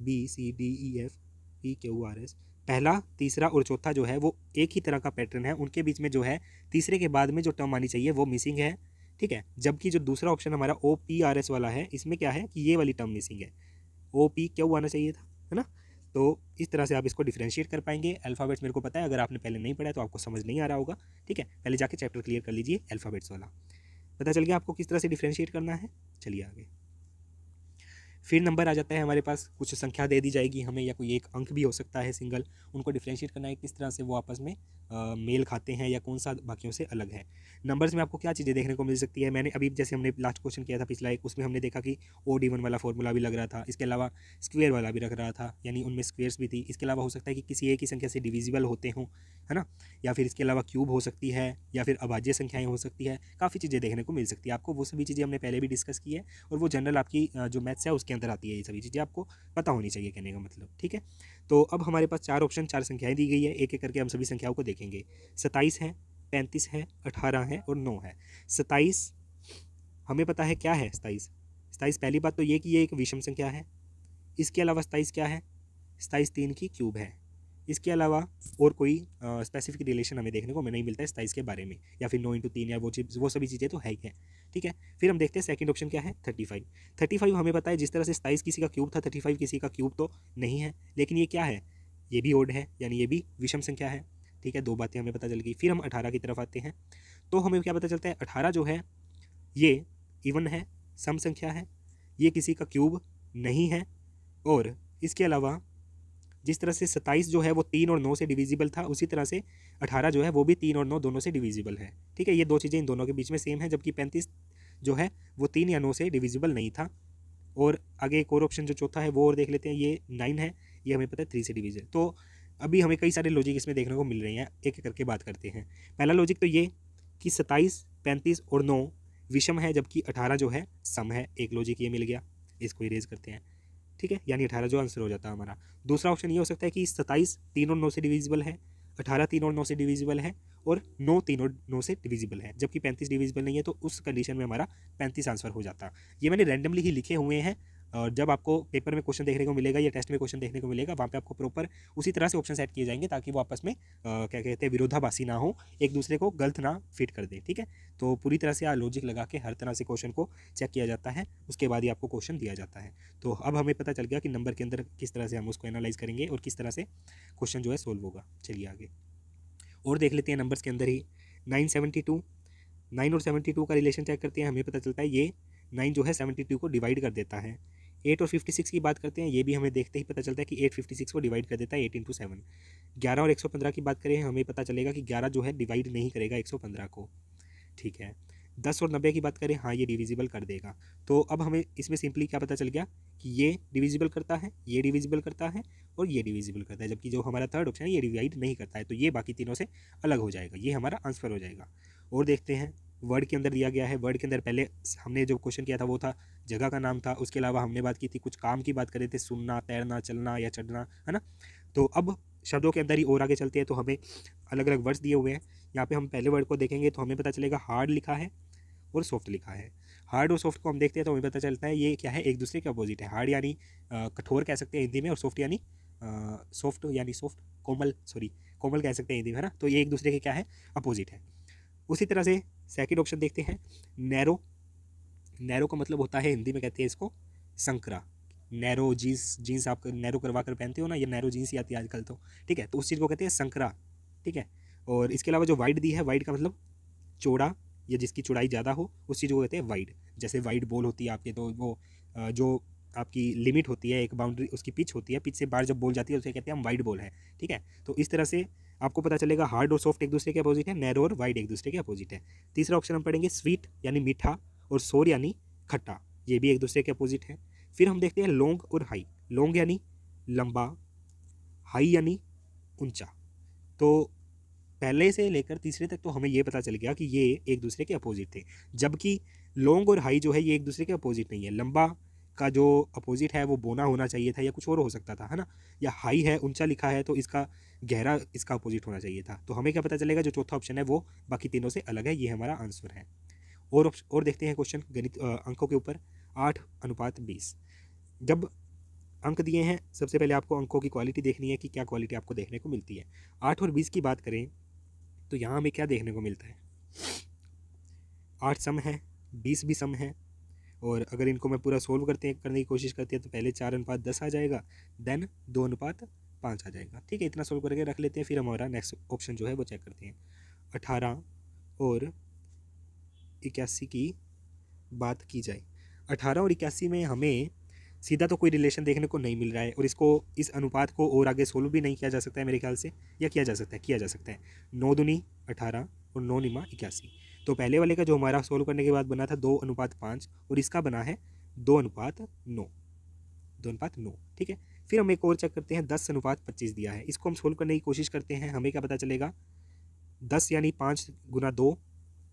B C D E F E Q R S पहला तीसरा और चौथा जो है वो एक ही तरह का पैटर्न है उनके बीच में जो है तीसरे के बाद में जो टर्म आनी चाहिए वो मिसिंग है ठीक है जबकि जो दूसरा ऑप्शन हमारा ओ पी आर एस वाला है इसमें क्या है कि ये वाली टर्म मिसिंग है ओ पी क्यों आना चाहिए था है ना तो इस तरह से आप इसको डिफ्रेंशिएट कर पाएंगे अल्फ़ाबेट्स मेरे को पता है अगर आपने पहले नहीं पढ़ा तो आपको समझ नहीं आ रहा होगा ठीक है पहले जाके चैप्टर क्लियर कर लीजिए अल्फ़ाबेट्स वाला पता चल गया आपको किस तरह से डिफ्रेंशिएट करना है चलिए आगे फिर नंबर आ जाता है हमारे पास कुछ संख्या दे दी जाएगी हमें या कोई एक अंक भी हो सकता है सिंगल उनको डिफ्रेंशिएट करना है किस तरह से वो आपस में आ, मेल खाते हैं या कौन सा बाकियों से अलग है नंबर्स में आपको क्या चीज़ें देखने को मिल सकती है मैंने अभी जैसे हमने लास्ट क्वेश्चन किया था पिछला एक उसमें हमने देखा कि ओ डी वन वाला फॉर्मूला भी लग रहा था इसके अलावा स्क्वेयर वाला भी लग रहा था यानी उनमें स्क्वेयर्स भी थी इसके अलावा हो सकता है कि किसी एक ही संख्या से डिविजिबल होते हों है ना या फिर इसके अलावा क्यूब हो सकती है या फिर अभाज्य संख्याएँ हो सकती है काफ़ी चीज़ें देखने को मिल सकती है आपको वो सभी चीज़ें हमने पहले भी डिस्कस की है और वो जनरल आपकी जो मैथ्स है उसके अंदर आती है ये सभी चीज़ें आपको पता होनी चाहिए कहने का मतलब ठीक है तो अब हमारे पास चार ऑप्शन चार संख्याएँ दी गई है एक एक करके हम सभी संख्याओं को देखेंगे सत्ताईस है पैंतीस है अठारह है और नौ है सत्ताईस हमें पता है क्या है सताईस सताईस पहली बात तो ये कि ये एक विषम संख्या है इसके अलावा सताईस क्या है सताईस तीन की क्यूब है इसके अलावा और कोई स्पेसिफिक रिलेशन हमें देखने को नहीं मिलता है साइज़ के बारे में या फिर नो इंटू तीन या वो चीज़ वो सभी चीज़ें तो है ही है ठीक है फिर हम देखते हैं सेकंड ऑप्शन क्या है थर्टी फाइव थर्टी फाइव हमें पता है जिस तरह से साइज़ किसी का क्यूब था थर्टी फाइव किसी का क्यूब तो नहीं है लेकिन ये क्या है ये भी ओड है यानी ये भी विषम संख्या है ठीक है दो बातें हमें पता चल गई फिर हम अठारह की तरफ आते हैं तो हमें क्या पता चलता है अठारह जो है ये इवन है सम संख्या है ये किसी का क्यूब नहीं है और इसके अलावा जिस तरह से सत्ताईस जो है वो तीन और नौ से डिविजिबल था उसी तरह से अठारह जो है वो भी तीन और नौ दोनों से डिविजिबल है ठीक है ये दो चीज़ें इन दोनों के बीच में सेम है जबकि पैंतीस जो है वो तीन या नौ से डिविजिबल नहीं था और आगे एक और ऑप्शन जो चौथा है वो और देख लेते हैं ये नाइन है ये हमें पता है थ्री से डिविजिबल तो अभी हमें कई सारे लॉजिक इसमें देखने को मिल रहे हैं एक एक करके बात करते हैं पहला लॉजिक तो ये कि सत्ताईस पैंतीस और नौ विषम है जबकि अठारह जो है सम है एक लॉजिक ये मिल गया इसको इरेज करते हैं ठीक है यानी अठारह जो आंसर हो जाता है हमारा दूसरा ऑप्शन ये हो सकता है कि सत्ताईस तीन और नौ से डिविजिबल है अठारह तीन और नौ से डिविजिबल है और नौ तीन और नौ से डिविजिबल है जबकि पैंतीस डिविजिबल नहीं है तो उस कंडीशन में हमारा पैंतीस आंसर हो जाता ये मैंने रैंडमली ही लिखे हुए हैं और जब आपको पेपर में क्वेश्चन देखने को मिलेगा या टेस्ट में क्वेश्चन देखने को मिलेगा वहाँ पे आपको प्रॉपर उसी तरह से ऑप्शन सेट किए जाएंगे ताकि वो आपस में आ, क्या कहते हैं विरोधाभासी ना हो एक दूसरे को गलत ना फिट कर दे ठीक है तो पूरी तरह से लॉजिक लगा के हर तरह से क्वेश्चन को चेक किया जाता है उसके बाद ही आपको क्वेश्चन दिया जाता है तो अब हमें पता चल गया कि नंबर के अंदर किस तरह से हम उसको एनालाइज करेंगे और किस तरह से क्वेश्चन जो है सोल्व होगा चलिए आगे और देख लेते हैं नंबर्स के अंदर ही नाइन सेवेंटी टू नाइन और सेवेंटी टू का रिलेशन चेक करते हैं हमें पता चलता है ये नाइन जो है सेवेंटी टू को डिवाइड कर देता है एट और फिफ्टी सिक्स की बात करते हैं ये भी हमें देखते ही पता चलता है कि एट फिफ्टी सिक्स को डिवाइड कर देता है एट इंटू सेवन ग्यारह और एक सौ पंद्रह की बात करें हमें पता चलेगा कि ग्यारह जो है डिवाइड नहीं करेगा एक सौ पंद्रह को ठीक है दस और नब्बे की बात करें हाँ ये डिविजिबल कर देगा तो अब हमें इसमें सिंपली क्या पता चल गया कि ये डिविजिबल करता है ये डिविजिबल करता है और ये डिविजिबल करता है जबकि जो हमारा थर्ड ऑप्शन है ये डिवाइड नहीं करता है तो ये बाकी तीनों से अलग हो जाएगा ये हमारा आंसर हो जाएगा और देखते हैं वर्ड के अंदर दिया गया है वर्ड के अंदर पहले हमने जो क्वेश्चन किया था वो था जगह का नाम था उसके अलावा हमने बात की थी कुछ काम की बात कर रहे थे सुनना तैरना चलना या चढ़ना है ना तो अब शब्दों के अंदर ही और आगे चलते हैं तो हमें अलग अलग वर्ड्स दिए हुए हैं यहाँ पे हम पहले वर्ड को देखेंगे तो हमें पता चलेगा हार्ड लिखा है और सॉफ्ट लिखा है हार्ड और सॉफ्ट को हम देखते हैं तो हमें पता चलता है ये क्या है एक दूसरे के अपोजिट है हार्ड यानी कठोर कह सकते हैं हिंदी में और सॉफ्ट यानी सॉफ्ट यानी सॉफ्ट कोमल सॉरी कोमल कह सकते हैं हिंदी में है ना तो ये एक दूसरे के क्या है अपोजिट है उसी तरह से सेकेंड ऑप्शन देखते हैं नैरो नैरो का मतलब होता है हिंदी में कहते हैं इसको संकरा नैरो जीन्स जीन्स आप नैरो करवा कर पहनते हो ना ये नैरो जीन्स ही आती है आजकल तो ठीक है तो उस चीज़ को कहते हैं संकरा ठीक है और इसके अलावा जो वाइड दी है वाइड का मतलब चौड़ा या जिसकी चौड़ाई ज़्यादा हो उस चीज़ को कहते हैं वाइड जैसे वाइड बॉल होती है आपके तो वो जो आपकी लिमिट होती है एक बाउंड्री उसकी पिच होती है पिच से बाहर जब बॉल जाती है उसे कहते हैं हम वाइड बॉल है ठीक है तो इस तरह से आपको पता चलेगा हार्ड और सॉफ्ट एक दूसरे के अपोजिट है नैरो और वाइड एक दूसरे के अपोजिट है तीसरा ऑप्शन हम पढ़ेंगे स्वीट यानी मीठा और सोर यानी खट्टा ये भी एक दूसरे के अपोजिट है फिर हम देखते हैं लोंग और हाई लोंग यानी लंबा हाई यानी ऊंचा तो पहले से लेकर तीसरे तक तो हमें ये पता चल गया कि ये एक दूसरे के अपोजिट थे जबकि लोंग और हाई जो है ये एक दूसरे के अपोजिट नहीं है लंबा का जो अपोजिट है वो बोना होना चाहिए था या कुछ और हो सकता था है ना या हाई है ऊंचा लिखा है तो इसका गहरा इसका अपोजिट होना चाहिए था तो हमें क्या पता चलेगा जो चौथा ऑप्शन है वो बाकी तीनों से अलग है ये हमारा आंसर है और और देखते हैं क्वेश्चन गणित अंकों के ऊपर आठ अनुपात बीस जब अंक दिए हैं सबसे पहले आपको अंकों की क्वालिटी देखनी है कि क्या क्वालिटी आपको देखने को मिलती है आठ और बीस की बात करें तो यहाँ हमें क्या देखने को मिलता है आठ सम है बीस भी सम है और अगर इनको मैं पूरा सोल्व करते हैं करने की कोशिश करती है तो पहले चार अनुपात दस आ जाएगा देन दो अनुपात पाँच आ जाएगा ठीक है इतना सोल्व करके रख लेते हैं फिर हमारा नेक्स्ट ऑप्शन जो है वो चेक करते हैं अठारह और इक्यासी की बात की जाए अठारह और इक्यासी में हमें सीधा तो कोई रिलेशन देखने को नहीं मिल रहा है और इसको इस अनुपात को और आगे सोल्व भी नहीं किया जा सकता है मेरे ख्याल से या किया जा सकता है किया जा सकता है नौ दुनी अठारह और नौ निमा इक्यासी तो पहले वाले का जो हमारा सोल्व करने के बाद बना था दो अनुपात पाँच और इसका बना है दो अनुपात नौ दो अनुपात नौ ठीक है फिर हम एक और चेक करते हैं दस अनुपात पच्चीस दिया है इसको हम सोल्व करने की कोशिश करते हैं हमें क्या पता चलेगा दस यानी पाँच गुना दो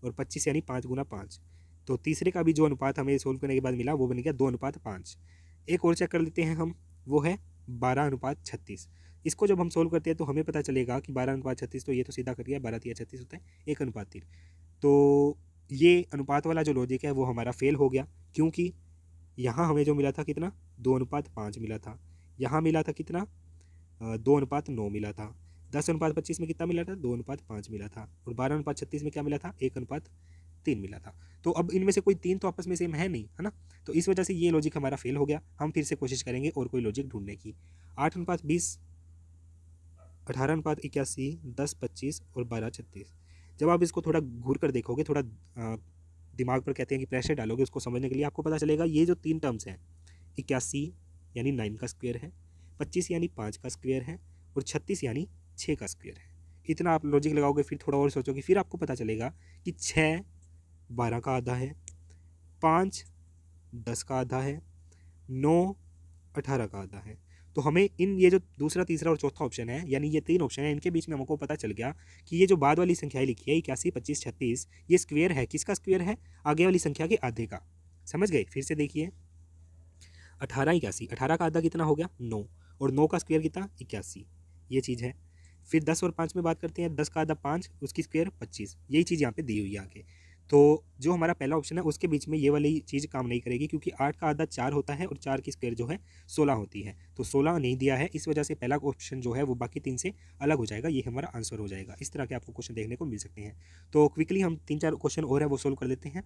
और पच्चीस यानी पाँच गुना पाँच तो तीसरे का भी जो अनुपात हमें सोल्व करने के बाद मिला वो बन गया दो अनुपात पाँच एक और चेक कर लेते हैं हम वो है बारह अनुपात छत्तीस इसको जब हम सोल्व करते हैं तो हमें पता चलेगा कि बारह अनुपात छत्तीस तो ये तो सीधा कर गया बारह तीन छत्तीस होता है एक अनुपात तीन तो ये अनुपात वाला जो लॉजिक है वो हमारा फेल हो गया क्योंकि यहाँ हमें जो मिला था कितना दो अनुपात पाँच मिला था यहाँ मिला था कितना दो अनुपात नौ मिला था दस अनुपात पच्चीस में कितना मिला था दो अनुपात पाँच मिला था और बारह अनुपात छत्तीस में क्या मिला था एक अनुपात तीन मिला था तो अब इनमें से कोई तीन तो आपस में सेम है नहीं है ना तो इस वजह से ये लॉजिक हमारा फेल हो गया हम फिर से कोशिश करेंगे और कोई लॉजिक ढूंढने की आठ अनुपात बीस अठारह अनुपात इक्यासी दस पच्चीस और बारह छत्तीस जब आप इसको थोड़ा घूर कर देखोगे थोड़ा दिमाग पर कहते हैं कि प्रेशर डालोगे उसको समझने के लिए आपको पता चलेगा ये जो तीन टर्म्स हैं इक्यासी यानी नाइन का स्क्वेयर है पच्चीस यानी पाँच का स्क्वेयर है और छत्तीस यानी छः का स्क्वेयर है इतना आप लॉजिक लगाओगे फिर थोड़ा और सोचोगे फिर आपको पता चलेगा कि छः बारह का आधा है पाँच दस का आधा है नौ अठारह का आधा है तो हमें इन ये जो दूसरा तीसरा और चौथा ऑप्शन है यानी ये तीन ऑप्शन है इनके बीच में हमको पता चल गया कि ये जो बाद वाली संख्याएं लिखी है इक्यासी पच्चीस छत्तीस ये स्क्वेयर है किसका स्क्वेयर है आगे वाली संख्या के आधे का समझ गए फिर से देखिए अठारह इक्यासी अठारह का आधा कितना हो गया नौ और नौ का स्क्वेयर कितना इक्यासी ये चीज़ है फिर दस और पाँच में बात करते हैं दस का आधा पाँच उसकी स्क्वेयर पच्चीस यही चीज़ यहाँ पे दी हुई है आगे तो जो हमारा पहला ऑप्शन है उसके बीच में ये वाली चीज़ काम नहीं करेगी क्योंकि आठ का आधा चार होता है और चार की स्क्वेयर जो है सोलह होती है तो सोलह नहीं दिया है इस वजह से पहला ऑप्शन जो है वो बाकी तीन से अलग हो जाएगा ये हमारा आंसर हो जाएगा इस तरह के आपको क्वेश्चन देखने को मिल सकते हैं तो क्विकली हम तीन चार क्वेश्चन और है वो सोल्व कर लेते हैं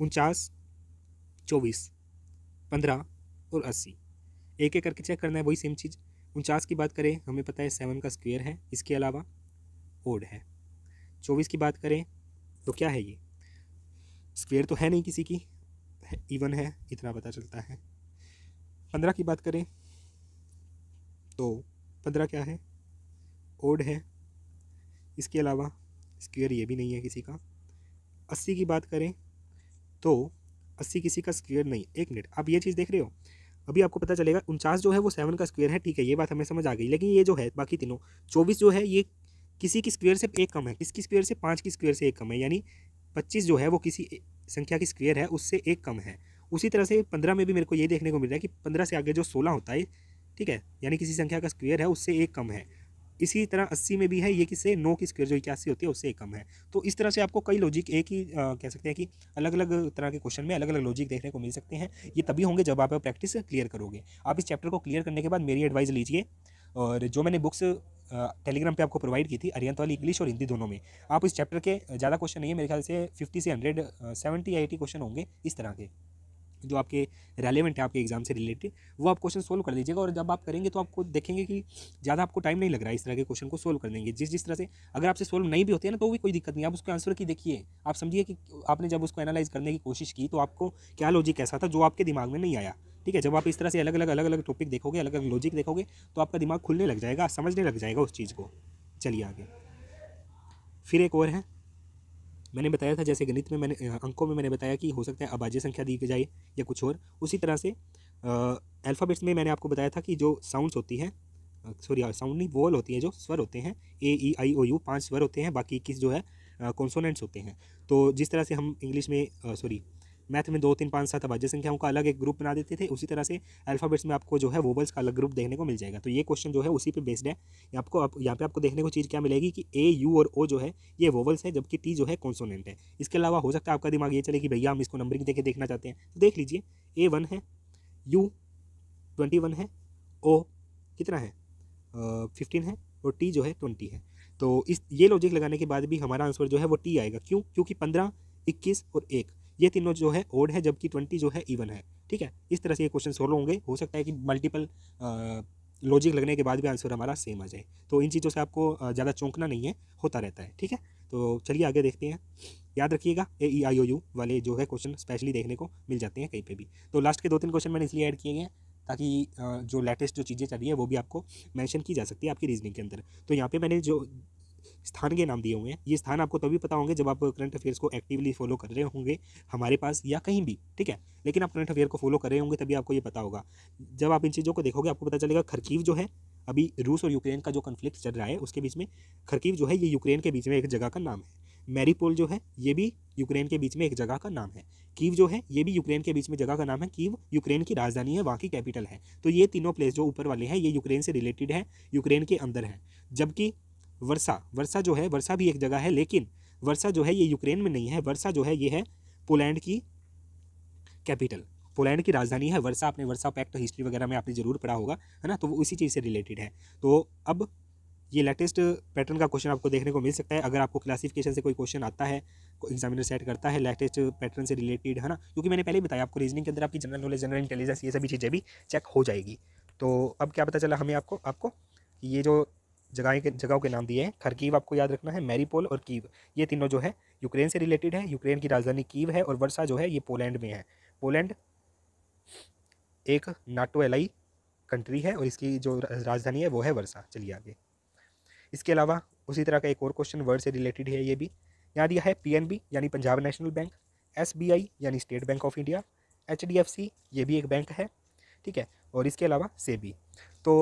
उनचास चौबीस पंद्रह और अस्सी एक एक करके चेक करना है वही सेम चीज़ उनचास की बात करें हमें पता है सेवन का स्क्वेयर है इसके अलावा ओड है चौबीस की बात करें तो क्या है ये स्क्वेयर तो है नहीं किसी की इवन है इतना पता चलता है पंद्रह की बात करें तो पंद्रह क्या है ओड है इसके अलावा स्क्वेयर ये भी नहीं है किसी का अस्सी की बात करें तो अस्सी किसी का स्क्वेयर नहीं एक मिनट आप ये चीज़ देख रहे हो अभी आपको पता चलेगा उनचास जो है वो सेवन का स्क्वेयर है ठीक है ये बात हमें समझ आ गई लेकिन ये जो है बाकी तीनों चौबीस जो है ये किसी की स्क्वेयर से एक कम है किसकी स्क्वेयर से पाँच की स्क्वेयर से एक कम है यानी पच्चीस जो है वो किसी संख्या की स्क्वेयर है उससे एक कम है उसी तरह से पंद्रह में भी मेरे को ये देखने को मिल रहा है कि पंद्रह से आगे जो सोलह होता है ठीक है यानी किसी संख्या का स्क्वेयर है उससे एक कम है इसी तरह अस्सी में भी है ये किससे नौ की स्क्वेयर जो इक्यासी होती है उससे एक कम है तो इस तरह से आपको कई लॉजिक एक ही आ, कह सकते हैं कि अलग अलग तरह के क्वेश्चन में अलग अलग लॉजिक देखने को मिल सकते हैं ये तभी होंगे जब आप प्रैक्टिस क्लियर करोगे आप इस चैप्टर को क्लियर करने के बाद मेरी एडवाइस लीजिए और जो मैंने बुक्स टेलीग्राम पे आपको प्रोवाइड की थी अरियंत वाली इंग्लिश और हिंदी दोनों में आप इस चैप्टर के ज़्यादा क्वेश्चन नहीं है मेरे ख्याल से फिफ्टी से हंड्रेड सेवेंटी एटी क्वेश्चन होंगे इस तरह के जो आपके रेलिवेंट है आपके एग्जाम से रिलेटेड वो आप क्वेश्चन सोल्व कर लीजिएगा और जब आप करेंगे तो आपको देखेंगे कि ज़्यादा आपको टाइम नहीं लग रहा है इस तरह के क्वेश्चन को सोल्व करने के जिस जिस तरह से अगर आपसे सोल्व नहीं भी होते हैं ना तो भी कोई दिक्कत नहीं आप उसको आंसर की देखिए आप समझिए कि आपने जब उसको एनालाइज करने की कोशिश की तो आपको क्या लॉजिक ऐसा था जो आपके दिमाग में नहीं आया ठीक है जब आप इस तरह से अलग अलग अलग अलग टॉपिक देखोगे अलग अलग लॉजिक देखोगे तो आपका दिमाग खुलने लग जाएगा समझने लग जाएगा उस चीज़ को चलिए आगे फिर एक और है मैंने बताया था जैसे गणित में मैंने अंकों में मैंने बताया कि हो सकता है अभाज्य संख्या दी जाए या कुछ और उसी तरह से अल्फ़ाबेट्स में मैंने आपको बताया था कि जो साउंड्स होती हैं सॉरी साउंड नहीं वोल होती है जो स्वर होते हैं ए ई आई ओ यू पांच स्वर होते हैं बाकी इक्कीस जो है कॉन्सोनेंट्स होते हैं तो जिस तरह से हम इंग्लिश में सॉरी मैथ में दो तीन पाँच सात अभाज्य संख्याओं का अलग एक ग्रुप बना देते थे उसी तरह से अल्फ़ाबेट्स में आपको जो है वोबल्स का अलग ग्रुप देखने को मिल जाएगा तो ये क्वेश्चन जो है उसी पर बेस्ड है आपको आप, यहाँ पे आपको देखने को चीज़ क्या मिलेगी कि ए यू और ओ जो है ये वोबल्स है जबकि टी जो है कॉन्सोनेंट है इसके अलावा हो सकता है आपका दिमाग ये चले कि भैया हम इसको नंबरिंग देखे देखना चाहते हैं तो देख लीजिए ए वन है यू ट्वेंटी वन है ओ कितना है फिफ्टीन है और टी जो है ट्वेंटी है तो इस ये लॉजिक लगाने के बाद भी हमारा आंसर जो है वो टी आएगा क्यों क्योंकि पंद्रह इक्कीस और एक ये तीनों जो है ओड है जबकि ट्वेंटी जो है इवन है ठीक है इस तरह से ये क्वेश्चन सोल्व होंगे हो सकता है कि मल्टीपल लॉजिक लगने के बाद भी आंसर हमारा सेम आ जाए तो इन चीज़ों से आपको ज़्यादा चौंकना नहीं है होता रहता है ठीक है तो चलिए आगे देखते हैं याद रखिएगा ए ई आई ओ यू वाले जो है क्वेश्चन स्पेशली देखने को मिल जाते हैं कहीं पे भी तो लास्ट के दो तीन क्वेश्चन मैंने इसलिए ऐड किए हैं ताकि जो लेटेस्ट जो चीज़ें चल रही है वो भी आपको मैंशन की जा सकती है आपकी रीजनिंग के अंदर तो यहाँ पर मैंने जो स्थान के नाम दिए हुए हैं ये स्थान आपको तभी पता होंगे जब आप करंट अफेयर्स को एक्टिवली फॉलो कर रहे होंगे हमारे पास या कहीं भी ठीक है लेकिन आप करंट अफेयर को फॉलो कर रहे होंगे तभी आपको ये पता होगा जब आप इन चीज़ों को देखोगे आपको पता चलेगा खरकीव जो है अभी रूस और यूक्रेन का जो कन्फ्लिक्ट चल रहा है उसके बीच में खरकीव जो है ये यूक्रेन के बीच में एक जगह का नाम है मैरीपोल जो है ये भी यूक्रेन के बीच में एक जगह का नाम है कीव जो है ये भी यूक्रेन के बीच में जगह का नाम है कीव यूक्रेन की राजधानी है वहाँ की कैपिटल है तो ये तीनों प्लेस जो ऊपर वाले हैं ये यूक्रेन से रिलेटेड है यूक्रेन के अंदर है जबकि वर्षा वर्षा जो है वर्षा भी एक जगह है लेकिन वर्षा जो है ये यूक्रेन में नहीं है वर्षा जो है ये है पोलैंड की कैपिटल पोलैंड की राजधानी है वर्षा आपने वर्षा पैक्ट हिस्ट्री वगैरह में आपने जरूर पढ़ा होगा है ना तो वो इसी चीज़ से रिलेटेड है तो अब ये लेटेस्ट पैटर्न का क्वेश्चन आपको देखने को मिल सकता है अगर आपको क्लासिफिकेशन से कोई क्वेश्चन आता है एग्जामिनर सेट करता है लेटेस्ट पैटर्न से रिलेटेड है ना क्योंकि मैंने पहले ही बताया आपको रीजनिंग के अंदर आपकी जनरल नॉलेज जनरल इंटेलिजेंस ये सभी चीज़ें भी चेक हो जाएगी तो अब क्या पता चला हमें आपको आपको ये जो जगह के जगहों के नाम दिए हैं खरकीव आपको याद रखना है मैरीपोल और कीव ये तीनों जो है यूक्रेन से रिलेटेड है यूक्रेन की राजधानी कीव है और वर्षा जो है ये पोलैंड में है पोलैंड एक नाटो एलाई कंट्री है और इसकी जो राजधानी है वो है वर्षा चलिए आगे इसके अलावा उसी तरह का एक और क्वेश्चन वर्ड से रिलेटेड है ये भी यहाँ दिया है पी यानी पंजाब नेशनल बैंक एस यानी state bank of India H ये भी एक बैंक है ठीक है और इसके अलावा से तो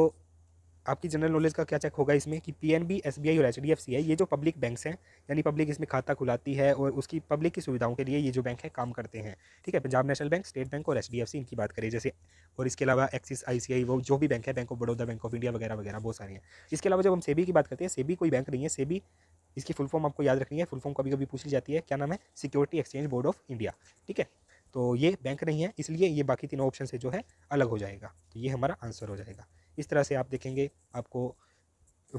आपकी जनरल नॉलेज का क्या चेक होगा इसमें कि P N B S B I और एच डी एफ सी है ये जो पब्लिक बैंक्स हैं यानी पब्लिक इसमें खाता खुलाती है और उसकी पब्लिक की सुविधाओं के लिए ये जो बैंक है काम करते हैं ठीक है Punjab national bank state bank और एच डी एफ सी इनकी बात करें जैसे और इसके अलावा एक्सिस आई सी आई वो जो भी बैंक है bank of Baroda bank of India वगैरह वगैरह बहुत सारे हैं इसके अलावा जब हम सेबी की बात करते हैं सेबी कोई बैंक नहीं है सेबी इसकी फुल फॉर्म आपको याद रखनी है फुल फॉर्म कभी कभी पूछ जाती है क्या नाम है security exchange board of India ठीक है तो ये बैंक नहीं है इसलिए ये बाकी तीनों ऑप्शन से जो है अलग हो जाएगा तो ये हमारा आंसर हो जाएगा इस तरह से आप देखेंगे आपको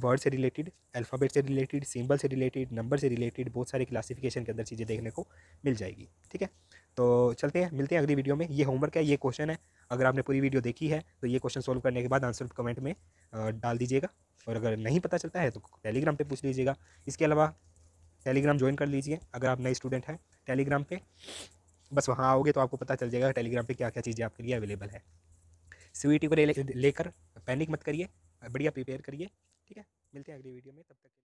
वर्ड से रिलेटेड अल्फ़ाबेट से रिलेटेड सिंबल से रिलेटेड नंबर से रिलेटेड बहुत सारे क्लासिफिकेशन के अंदर चीज़ें देखने को मिल जाएगी ठीक है तो चलते हैं मिलते हैं अगली वीडियो में ये होमवर्क है ये क्वेश्चन है अगर आपने पूरी वीडियो देखी है तो ये क्वेश्चन सॉल्व करने के बाद आंसर कमेंट में डाल दीजिएगा और अगर नहीं पता चलता है तो टेलीग्राम पर पूछ लीजिएगा इसके अलावा टेलीग्राम ज्वाइन कर लीजिए अगर आप नए स्टूडेंट हैं टेलीग्राम पर बस वहाँ आओगे तो आपको पता चल जाएगा टेलीग्राम पर क्या क्या चीज़ें आपके लिए अवेलेबल है सी को लेकर पैनिक मत करिए बढ़िया प्रिपेयर करिए ठीक है मिलते हैं अगली वीडियो में तब तक